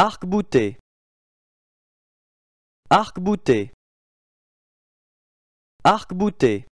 Arc-bouté. Arc-bouté. Arc-bouté.